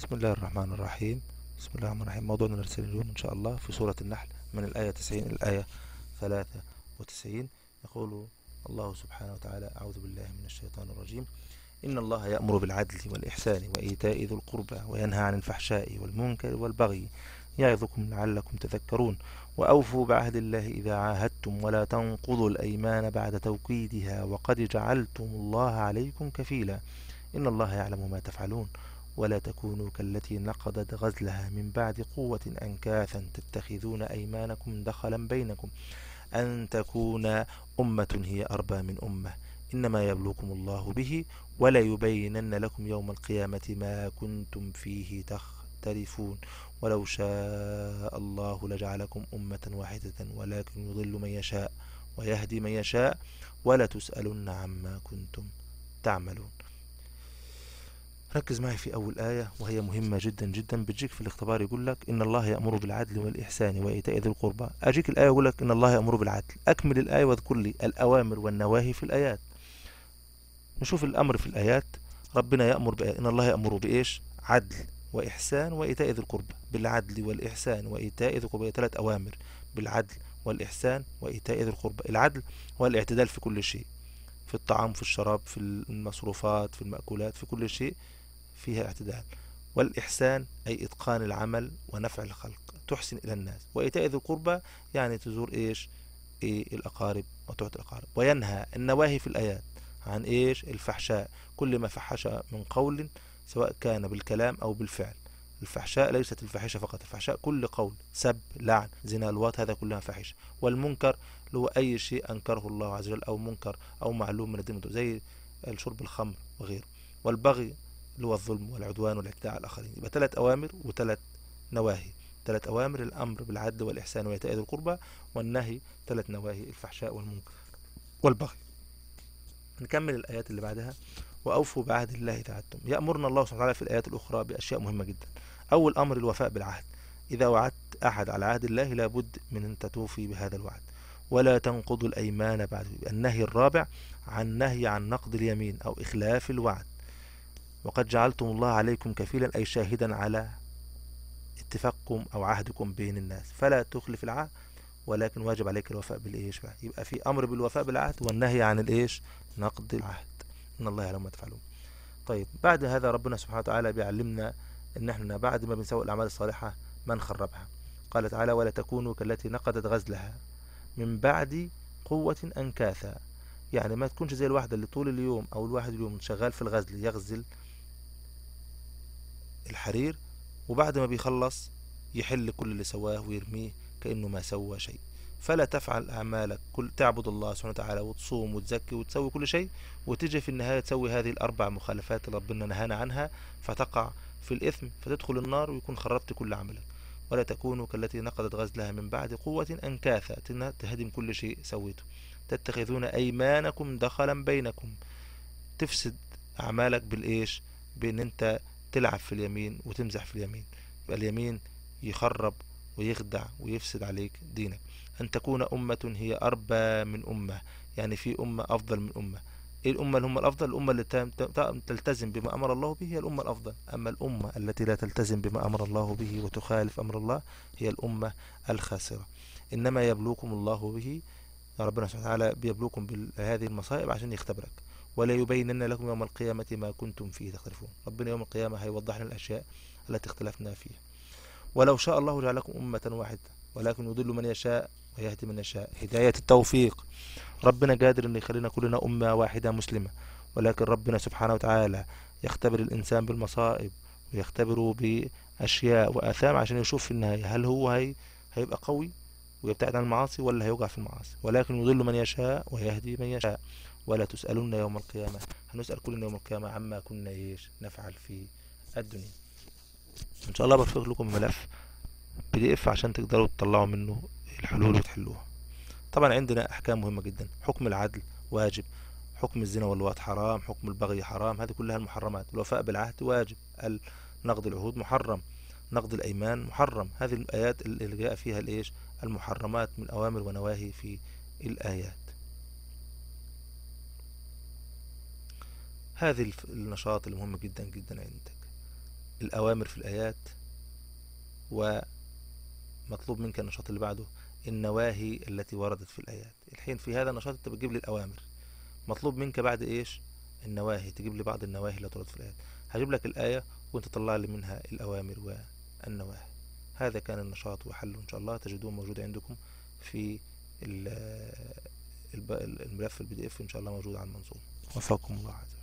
بسم الله الرحمن الرحيم بسم الله الرحمن الرحيم موضوعنا نرسل اليوم إن شاء الله في سورة النحل من الآية 90 إلى الآية 93 يقول الله سبحانه وتعالى أعوذ بالله من الشيطان الرجيم إن الله يأمر بالعدل والإحسان وإيتاء ذي القربى وينهى عن الفحشاء والمنكر والبغي يعظكم لعلكم تذكرون وأوفوا بعهد الله إذا عاهدتم ولا تنقضوا الأيمان بعد توكيدها وقد جعلتم الله عليكم كفيلا إن الله يعلم ما تفعلون ولا تكونوا كالتي نقضت غزلها من بعد قوة أنكاثا تتخذون أيمانكم دخلا بينكم أن تكون أمة هي أربى من أمة إنما يبلوكم الله به ولا يبينن لكم يوم القيامة ما كنتم فيه تختلفون ولو شاء الله لجعلكم أمة واحدة ولكن يضل من يشاء ويهدي من يشاء ولا تسألن عما كنتم تعملون ركز معي في أول آية وهي مهمة جدا جدا بتجيك في الاختبار يقول لك إن الله يأمر بالعدل والإحسان وإيتاء ذي القربى أجيك الآية يقول لك إن الله يأمر بالعدل أكمل الآية واذكر لي الأوامر والنواهي في الآيات نشوف الأمر في الآيات ربنا يأمر بأ... إن الله يأمر بإيش عدل وإحسان وإيتاء ذي القربى بالعدل والإحسان وإيتاء ذي القربى ثلاث أوامر بالعدل والإحسان وإيتاء ذي القربى العدل والاعتدال في كل شيء في الطعام في الشراب في المصروفات في المأكولات في كل شيء فيها اعتدال والإحسان أي إتقان العمل ونفع الخلق تحسن إلى الناس وإيتاء ذي القربى يعني تزور إيش إيه الأقارب وتعطي الأقارب وينهى النواهي في الآيات عن إيش الفحشاء كل ما فحش من قول سواء كان بالكلام أو بالفعل الفحشاء ليست الفاحشة فقط الفحشاء كل قول سب لعن زنا الوات هذا كلها فاحشة والمنكر هو أي شيء أنكره الله عز وجل أو منكر أو معلوم من الدين زي شرب الخمر وغيره والبغي اللي هو الظلم والعدوان والاعتداء على الآخرين يبقى ثلاث أوامر وثلاث نواهي ثلاث أوامر الأمر بالعدل والإحسان وإيتاء ذي القربى والنهي ثلاث نواهي الفحشاء والمنكر والبغي نكمل الآيات اللي بعدها وأوفوا بعهد الله تعدتم يأمرنا الله سبحانه وتعالى في الآيات الأخرى بأشياء مهمة جدا أول أمر الوفاء بالعهد إذا وعدت أحد على عهد الله لابد من أن تتوفي بهذا الوعد ولا تنقضوا الأيمان بعد النهي الرابع عن نهي عن نقض اليمين أو إخلاف الوعد وقد جعلتم الله عليكم كفيلا أي شاهدا على اتفاقكم أو عهدكم بين الناس فلا تخلف العهد ولكن واجب عليك الوفاء بالإيش بقى يبقى في أمر بالوفاء بالعهد والنهي عن الإيش نقد العهد إن الله يعلم ما تفعلون طيب بعد هذا ربنا سبحانه وتعالى بيعلمنا إن إحنا بعد ما بنسوي الأعمال الصالحة ما نخربها قال تعالى ولا تكونوا كالتي نقدت غزلها من بعد قوة أنكاثا يعني ما تكونش زي الواحدة اللي طول اليوم أو الواحد اليوم شغال في الغزل يغزل الحرير وبعد ما بيخلص يحل كل اللي سواه ويرميه كأنه ما سوى شيء فلا تفعل أعمالك كل تعبد الله سبحانه وتعالى وتصوم وتزكي وتسوي كل شيء وتجي في النهاية تسوي هذه الأربع مخالفات اللي ربنا نهانا عنها فتقع في الإثم فتدخل النار ويكون خربت كل عملك ولا تكونوا كالتي نقضت غزلها من بعد قوة أنكاثة تهدم كل شيء سويته تتخذون أيمانكم دخلا بينكم تفسد أعمالك بالإيش بأن أنت تلعب في اليمين وتمزح في اليمين يبقى اليمين يخرب ويخدع ويفسد عليك دينك أن تكون أمة هي أربى من أمة يعني في أمة أفضل من أمة إيه الأمة اللي هم الأفضل الأمة اللي تلتزم بما أمر الله به هي الأمة الأفضل أما الأمة التي لا تلتزم بما أمر الله به وتخالف أمر الله هي الأمة الخاسرة إنما يبلوكم الله به ربنا سبحانه وتعالى بيبلوكم بهذه المصائب عشان يختبرك وليبينن لكم يوم القيامة ما كنتم فيه تختلفون ربنا يوم القيامة هيوضح لنا الأشياء التي اختلفنا فيها ولو شاء الله جعلكم أمة واحدة ولكن يضل من يشاء ويهدي من يشاء هداية التوفيق ربنا قادر أن يخلينا كلنا أمة واحدة مسلمة ولكن ربنا سبحانه وتعالى يختبر الإنسان بالمصائب ويختبره بأشياء وآثام عشان يشوف في النهاية هل هو هي هيبقى قوي ويبتعد عن المعاصي ولا هيوقع في المعاصي ولكن يضل من يشاء ويهدي من يشاء ولا تسألون يوم القيامة هنسأل كلنا يوم القيامة عما كنا إيش نفعل في الدنيا إن شاء الله برفق لكم ملف بي دي اف عشان تقدروا تطلعوا منه الحلول وتحلوها طبعا عندنا أحكام مهمة جدا حكم العدل واجب حكم الزنا واللواط حرام حكم البغي حرام هذه كلها المحرمات الوفاء بالعهد واجب نقض العهود محرم نقض الأيمان محرم هذه الآيات اللي جاء فيها الإيش المحرمات من أوامر ونواهي في الآيات هذه النشاط المهم جدا جدا عندك الأوامر في الآيات ومطلوب منك النشاط اللي بعده النواهي التي وردت في الآيات الحين في هذا النشاط أنت بتجيب لي الأوامر مطلوب منك بعد إيش النواهي تجيب لي بعض النواهي اللي وردت في الآيات هجيب لك الآية وأنت تطلع لي منها الأوامر والنواهي هذا كان النشاط وحله إن شاء الله تجدوه موجود عندكم في الملف البي دي اف إن شاء الله موجود على المنظومة وفقكم الله عز وجل